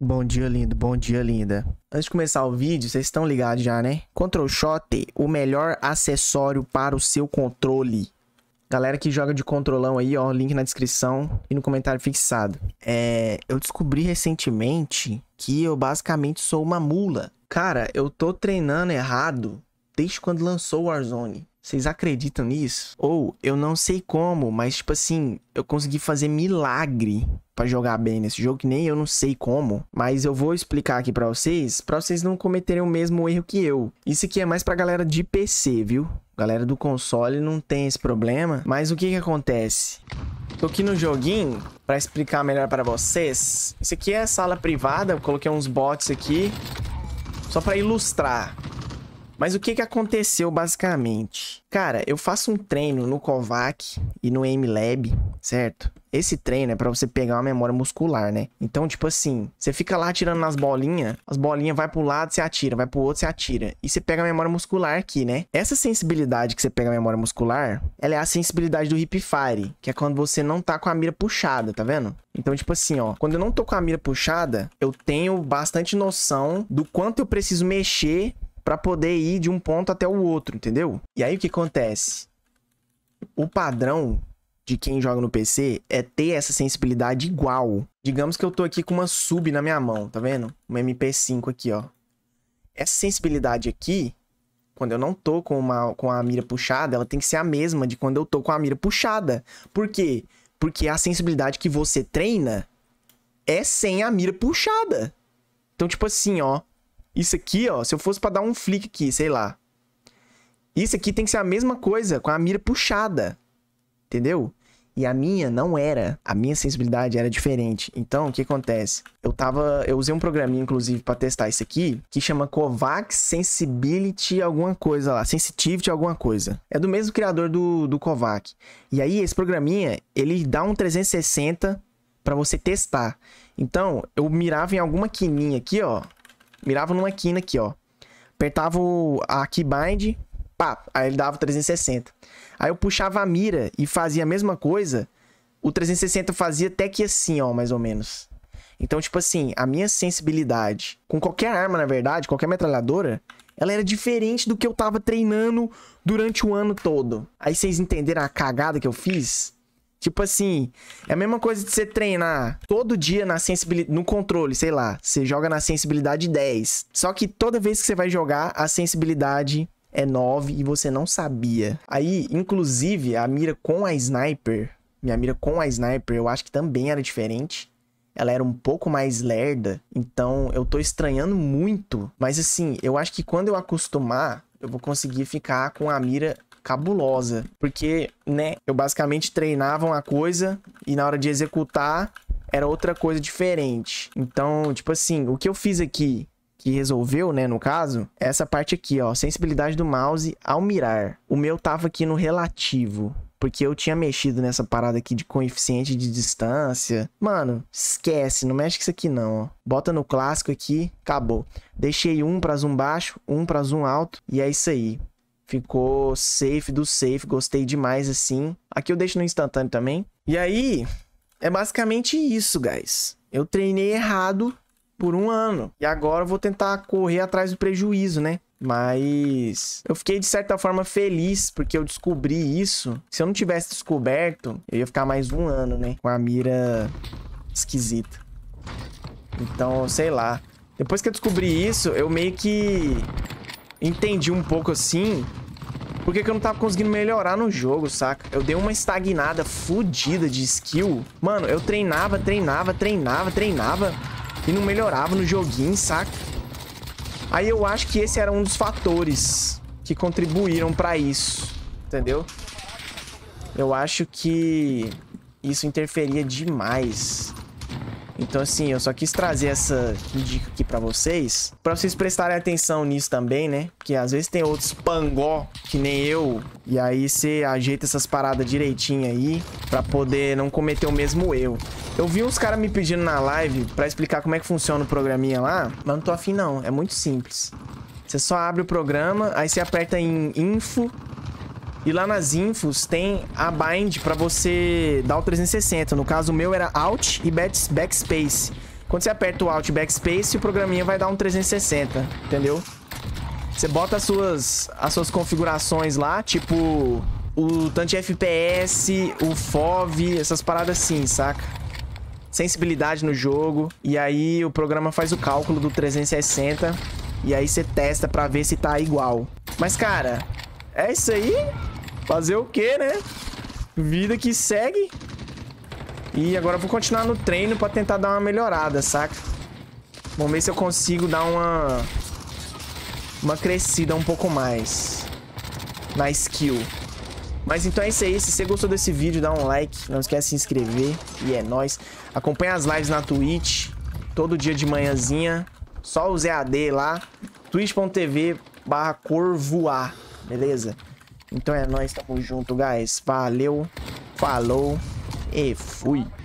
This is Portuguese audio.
Bom dia, lindo. Bom dia, linda. Antes de começar o vídeo, vocês estão ligados já, né? Control Shot, o melhor acessório para o seu controle. Galera que joga de controlão aí, ó, link na descrição e no comentário fixado. É, eu descobri recentemente que eu basicamente sou uma mula. Cara, eu tô treinando errado desde quando lançou o Warzone. Vocês acreditam nisso? Ou eu não sei como, mas tipo assim, eu consegui fazer milagre para jogar bem nesse jogo, que nem eu não sei como, mas eu vou explicar aqui para vocês, para vocês não cometerem o mesmo erro que eu. Isso aqui é mais para galera de PC, viu? Galera do console não tem esse problema, mas o que que acontece? Tô aqui no joguinho para explicar melhor para vocês. Isso aqui é sala privada, eu coloquei uns bots aqui só para ilustrar. Mas o que, que aconteceu basicamente? Cara, eu faço um treino no Kovac e no MLab, certo? Esse treino é para você pegar uma memória muscular, né? Então, tipo assim, você fica lá atirando nas bolinhas, as bolinhas vai pro lado, você atira, vai pro outro, você atira. E você pega a memória muscular aqui, né? Essa sensibilidade que você pega a memória muscular, ela é a sensibilidade do hip fire, que é quando você não tá com a mira puxada, tá vendo? Então, tipo assim, ó, quando eu não tô com a mira puxada, eu tenho bastante noção do quanto eu preciso mexer para poder ir de um ponto até o outro, entendeu? E aí o que acontece? O padrão de quem joga no PC é ter essa sensibilidade igual. Digamos que eu tô aqui com uma sub na minha mão, tá vendo? Uma MP5 aqui, ó. Essa sensibilidade aqui, quando eu não tô com, uma, com a mira puxada, ela tem que ser a mesma de quando eu tô com a mira puxada. Por quê? Porque a sensibilidade que você treina é sem a mira puxada. Então, tipo assim, ó. Isso aqui, ó, se eu fosse para dar um flick aqui, sei lá. Isso aqui tem que ser a mesma coisa, com a mira puxada. Entendeu? E a minha não era. A minha sensibilidade era diferente. Então, o que acontece? Eu tava. Eu usei um programinha, inclusive, para testar isso aqui, que chama Kovacs Sensibility alguma coisa lá. Sensitivity alguma coisa. É do mesmo criador do, do Kovac. E aí, esse programinha, ele dá um 360 para você testar. Então, eu mirava em alguma quininha aqui, ó mirava numa quina aqui, ó. Apertava a keybind, pá, aí ele dava 360. Aí eu puxava a mira e fazia a mesma coisa. O 360 eu fazia até que assim, ó, mais ou menos. Então, tipo assim, a minha sensibilidade com qualquer arma, na verdade, qualquer metralhadora, ela era diferente do que eu tava treinando durante o ano todo. Aí vocês entenderam a cagada que eu fiz? Tipo assim, é a mesma coisa de você treinar todo dia na sensibilidade, no controle, sei lá, você joga na sensibilidade 10. Só que toda vez que você vai jogar, a sensibilidade é 9 e você não sabia. Aí, inclusive, a mira com a sniper, minha mira com a sniper, eu acho que também era diferente. Ela era um pouco mais lerda, então eu tô estranhando muito. Mas assim, eu acho que quando eu acostumar, eu vou conseguir ficar com a mira cabulosa. Porque, né, eu basicamente treinava uma coisa e na hora de executar era outra coisa diferente. Então, tipo assim, o que eu fiz aqui que resolveu, né, no caso, é essa parte aqui, ó, sensibilidade do mouse ao mirar. O meu tava aqui no relativo, porque eu tinha mexido nessa parada aqui de coeficiente de distância. Mano, esquece, não mexe com isso aqui não, ó. Bota no clássico aqui, acabou. Deixei um para zoom baixo, um para zoom alto e é isso aí. Ficou safe do safe, gostei demais assim. Aqui eu deixo no instantâneo também. E aí, é basicamente isso, guys. Eu treinei errado por um ano. E agora eu vou tentar correr atrás do prejuízo, né? Mas eu fiquei de certa forma feliz porque eu descobri isso. Se eu não tivesse descoberto, eu ia ficar mais um ano, né? Com a mira esquisita. Então, sei lá. Depois que eu descobri isso, eu meio que entendi um pouco assim por que, eu não tava conseguindo melhorar no jogo, saca? Eu dei uma estagnada fodida de skill. Mano, eu treinava, treinava, treinava, treinava e não melhorava no joguinho, saca? Aí eu acho que esse era um dos fatores que contribuíram pra isso, entendeu? Eu acho que isso interferia demais. Então, assim, eu só quis trazer essa dica aqui pra vocês. Pra vocês prestarem atenção nisso também, né? Porque às vezes tem outros pangó, que nem eu. E aí você ajeita essas paradas direitinho aí, pra poder não cometer o mesmo erro. Eu vi uns caras me pedindo na live pra explicar como é que funciona o programinha lá, mas não tô afim não, é muito simples. Você só abre o programa, aí você aperta em info e lá nas infos tem a bind pra você dar o 360. No caso, o meu era Alt e Backspace. Quando você aperta o Alt e Backspace, o programinha vai dar um 360, entendeu? Você bota as suas, as suas configurações lá, tipo o tanto de FPS, o FOV, essas paradas assim, saca? Sensibilidade no jogo. E aí o programa faz o cálculo do 360. E aí você testa pra ver se tá igual. Mas, cara, é isso aí. Fazer o quê, né? Vida que segue. E agora eu vou continuar no treino pra tentar dar uma melhorada, saca? Vamos ver se eu consigo dar uma... Uma crescida um pouco mais. Na skill. Mas então é isso aí. Se você gostou desse vídeo, dá um like. Não esquece de se inscrever. E é nóis. Acompanha as lives na Twitch. Todo dia de manhãzinha. Só os EAD lá. twitch.tv barra Corvoar. Beleza? Então é nóis, tamo junto, guys. Valeu, falou e fui.